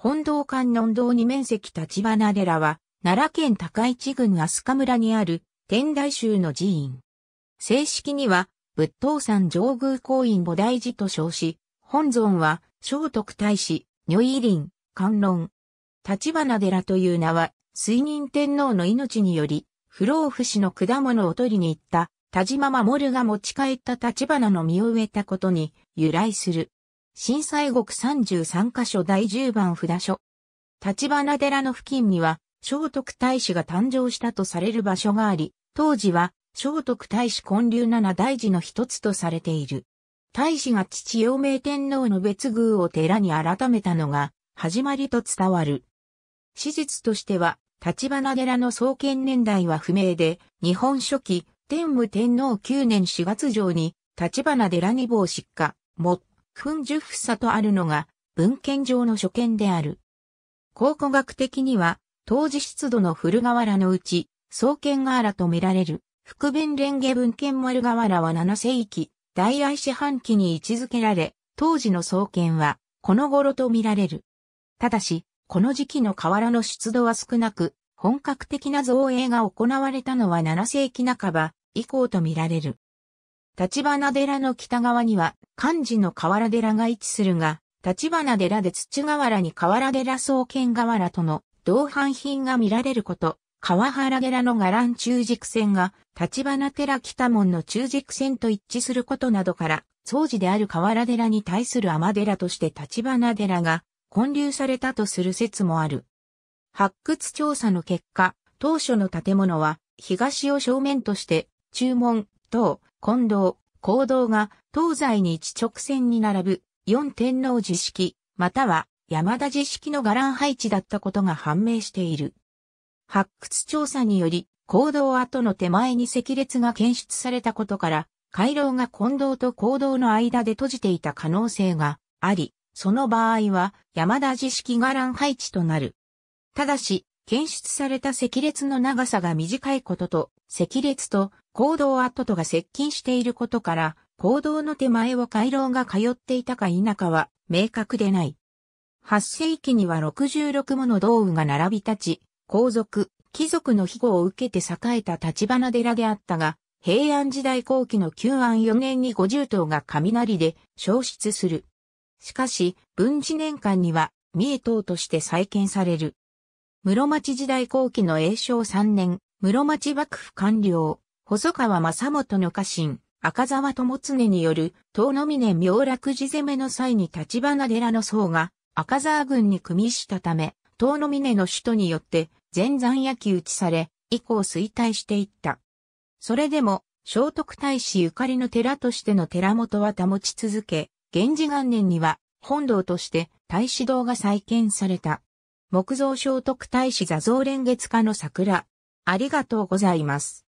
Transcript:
本堂観音堂に面積立花寺は、奈良県高市郡飛鳥村にある天台宗の寺院。正式には、仏塔山上宮公院菩提寺と称し、本尊は、聖徳太子、女医林、観音。立花寺という名は、水人天皇の命により、不老不死の果物を取りに行った、田島守が持ち帰った立花の実を植えたことに由来する。震災国33カ所第10番札所。立花寺の付近には、聖徳太子が誕生したとされる場所があり、当時は聖徳太子建立七大寺の一つとされている。太子が父陽明天皇の別宮を寺に改めたのが、始まりと伝わる。史実としては、立花寺の創建年代は不明で、日本初期、天武天皇9年4月上に、立花寺に坊失火、訓十房とあるのが文献上の所見である。考古学的には、当時湿度の古河原のうち、創建瓦とみられる、福弁蓮華文献丸瓦は7世紀、大愛四半期に位置づけられ、当時の創建は、この頃とみられる。ただし、この時期の河原の湿度は少なく、本格的な造営が行われたのは7世紀半ば以降とみられる。立花寺の北側には、漢字の河原寺が位置するが、立花寺で土河原に河原寺創建河原との同伴品が見られること、川原寺の伽藍中軸線が、立花寺北門の中軸線と一致することなどから、当時である河原寺に対する天寺として立花寺が建立されたとする説もある。発掘調査の結果、当初の建物は、東を正面として、中門、等、近藤、行動が東西に一直線に並ぶ四天王寺式、または山田寺式の伽藍配置だったことが判明している。発掘調査により、坑道跡の手前に赤列が検出されたことから、回廊が近藤と坑道の間で閉じていた可能性があり、その場合は山田寺式伽藍配置となる。ただし、検出された赤列の長さが短いことと、赤列と坑道跡とが接近していることから、坑道の手前を回廊が通っていたか否かは明確でない。8世紀には66もの道具が並び立ち、皇族、貴族の庇護を受けて栄えた立花寺であったが、平安時代後期の旧安4年に50頭が雷で消失する。しかし、文治年間には、三重塔として再建される。室町時代後期の永正3年、室町幕府官僚、細川正元の家臣、赤沢友常による、東の峰明楽寺攻めの際に立花寺の僧が、赤沢軍に組みしたため、東の峰の首都によって、全山焼き打ちされ、以降衰退していった。それでも、聖徳太子ゆかりの寺としての寺元は保ち続け、源氏元年には、本堂として太子堂が再建された。木造聖徳太子座像連月家の桜。ありがとうございます。